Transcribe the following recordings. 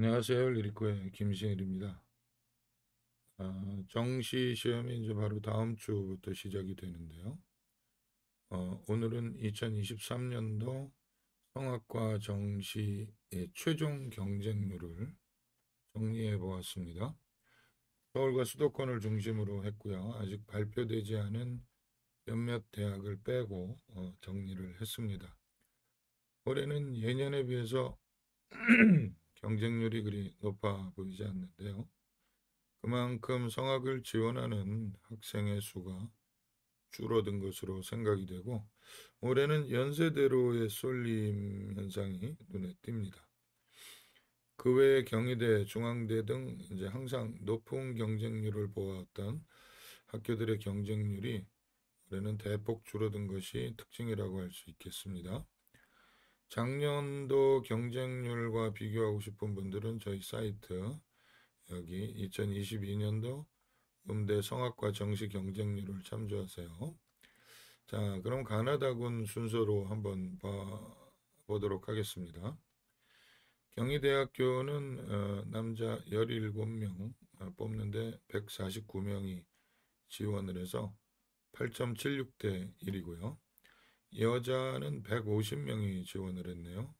안녕하세요. 리리코의 김신일입니다. 아, 정시 시험이 이제 바로 다음 주부터 시작이 되는데요. 어, 오늘은 2023년도 성악과 정시의 최종 경쟁률을 정리해 보았습니다. 서울과 수도권을 중심으로 했고요. 아직 발표되지 않은 몇몇 대학을 빼고 어, 정리를 했습니다. 올해는 예년에 비해서 경쟁률이 그리 높아 보이지 않는데요. 그만큼 성악을 지원하는 학생의 수가 줄어든 것으로 생각이 되고 올해는 연세대로의 쏠림 현상이 눈에 띕니다. 그 외에 경희대, 중앙대 등 이제 항상 높은 경쟁률을 보았던 학교들의 경쟁률이 올해는 대폭 줄어든 것이 특징이라고 할 수 있겠습니다. 작년도 경쟁률과 비교하고 싶은 분들은 저희 사이트 여기 2022년도 음대 성악과 정시 경쟁률을 참조하세요. 자, 그럼 가나다군 순서로 한번 봐 보도록 하겠습니다. 경희대학교는 어, 남자 17명 어, 뽑는데 149명이 지원을 해서 8.76대 1이고요. 여자는 150명이 지원을 했네요.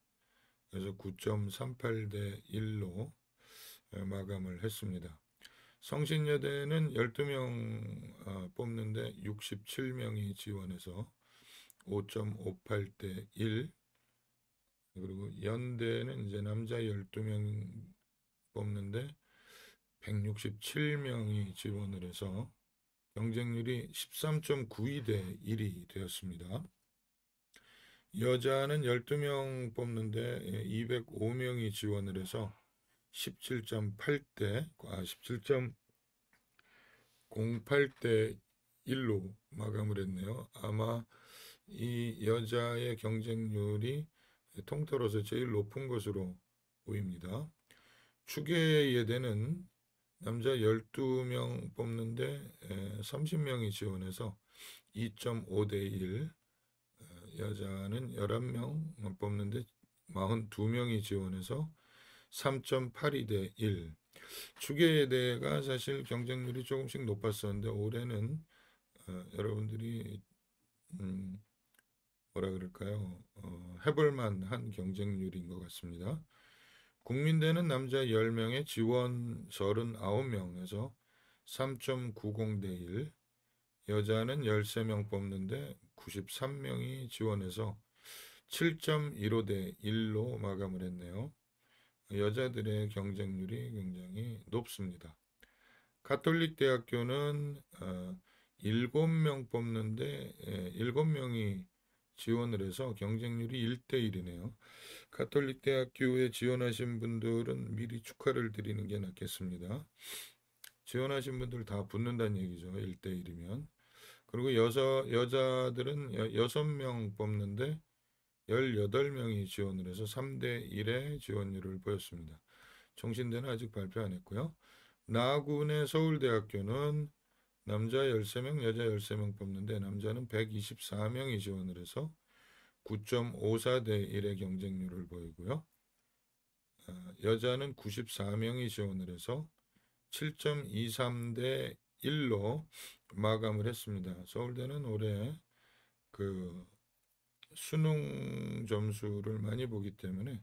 그래서 9.38대 1로 예, 마감을 했습니다. 성신여대는 12명 아, 뽑는데 67명이 지원해서 5.58대 1 그리고 연대는 이제 남자 12명 뽑는데 167명이 지원을 해서 경쟁률이 13.92대 1이 되었습니다. 여자는 12명 뽑는데 205명이 예, 지원을 해서 17.8대, 아, 17.08대 1로 마감을 했네요. 아마 이 여자의 경쟁률이 통틀어서 제일 높은 것으로 보입니다. 추계예대는 남자 12명 뽑는데 30명이 예, 지원해서 2.5대 1, 여자는 11명 뽑는데 42명이 지원해서 3.82대 1. 추계대가 사실 경쟁률이 조금씩 높았었는데 올해는 어, 여러분들이 음, 뭐라 그럴까요? 어, 해볼만 한 경쟁률인 것 같습니다. 국민대는 남자 10명에 지원 39명에서 3.90대 1. 여자는 13명 뽑는데 93명이 지원해서 7.15대 1로 마감을 했네요. 여자들의 경쟁률이 굉장히 높습니다. 가톨릭 대학교는 7명 어, 뽑는데 7명이 예, 지원을 해서 경쟁률이 1대1이네요. 가톨릭 대학교에 지원하신 분들은 미리 축하를 드리는 게 낫겠습니다. 지원하신 분들 다 붙는다는 얘기죠. 1대1이면. 그리고 여자 여자들은 6명 뽑는데 18명이 지원을 해서 3대 1의 지원율을 보였습니다. 정신대는 아직 발표 안 했고요. 나군의 서울대학교는 남자 13명, 여자 13명 뽑는데 남자는 124명이 지원을 해서 9.54대 1의 경쟁률을 보이고요. 아, 여자는 94명이 지원을 해서 7.23대 1로 마감을 했습니다. 서울대는 올해 그 수능 점수를 많이 보기 때문에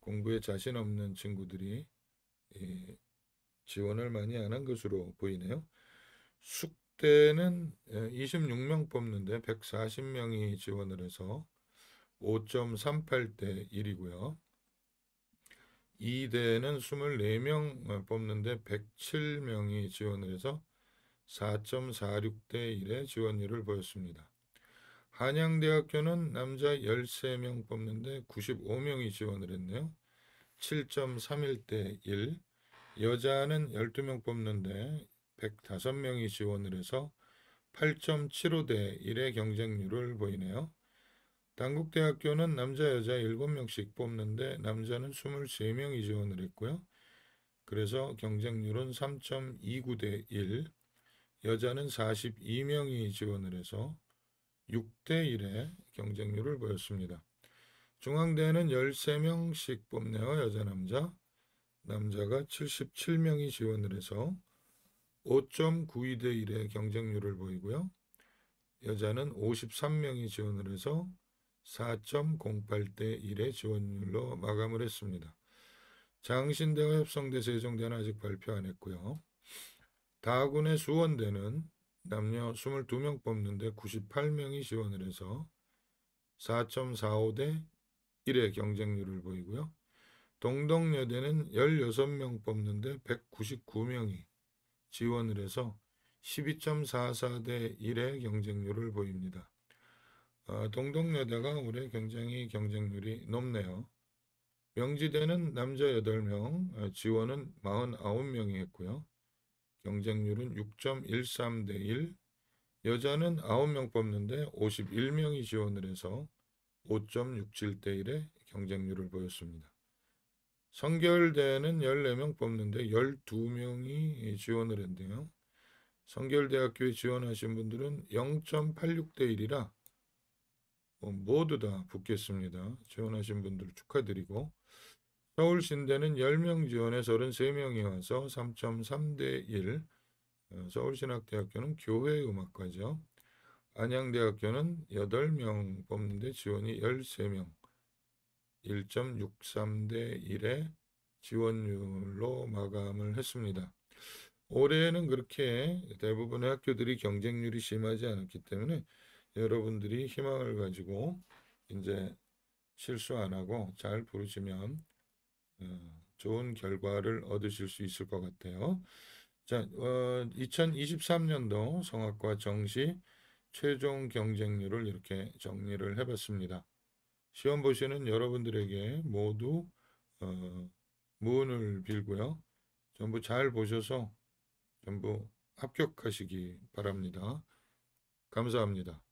공부에 자신 없는 친구들이 지원을 많이 안 한 것으로 보이네요. 숙대는 26명 예, 뽑는데 140명이 지원을 해서 5.38대 1이고요. 2대는 24명 뽑는데 107명이 지원을 해서 4.46대 1의 지원율을 보였습니다. 한양대학교는 남자 13명 뽑는데 95명이 지원을 했네요. 7.31대 1. 여자는 12명 뽑는데 105명이 지원을 해서 8.75대 1의 경쟁률을 보이네요. 당국대학교는 남자 여자 7명씩 뽑는데 남자는 23명이 지원을 했고요. 그래서 경쟁률은 3.29대 1, 여자는 42명이 지원을 해서 6대 1의 경쟁률을 보였습니다. 중앙대는 13명씩 뽐내어 여자 남자, 남자가 77명이 지원을 해서 5.92대 1의 경쟁률을 보이고요. 여자는 53명이 지원을 해서 4.08대 1의 지원율로 마감을 했습니다. 장신대와 협성대, 세종대는 아직 발표 안 했고요. 다군의 수원대는 남녀 22명 뽑는데 98명이 지원을 해서 4.45대 1의 경쟁률을 보이고요. 동덕여대는 16명 뽑는데 199명이 지원을 해서 12.44대 1의 경쟁률을 보입니다. 아, 동덕여대가 올해 굉장히 경쟁률이 높네요. 명지대는 남자 8명, 어, 지원은 49명이 했고요. 경쟁률은 6.13대 1. 여자는 9명 뽑는데 51명이 지원을 해서 5.67대 1의 경쟁률을 보였습니다. 성결대는 14명 뽑는데 12명이 지원을 했네요. 성결대학교에 지원하신 분들은 0.86대 1이라 뭐 모두 다 붙겠습니다. 지원하신 분들 축하드리고 서울신대는 10명 지원에 33명이 와서 3.3대 1. 어, 서울신학대학교는 교회음악과죠. 안양대학교는 8명 뽑는데 지원이 13명. 1.63대 1의 지원율로 마감을 했습니다. 올해는 그렇게 대부분의 학교들이 경쟁률이 심하지 않았기 때문에 여러분들이 희망을 가지고 이제 실수 안 하고 잘 부르시면 어, 좋은 결과를 얻으실 수 있을 것 같아요. 자, 어, 2023년도 성악과 정시 최종 경쟁률을 이렇게 정리를 해봤습니다. 시험 보시는 여러분들에게 모두 어, 문을 빌고요. 전부 잘 보셔서 전부 합격하시기 바랍니다. 감사합니다.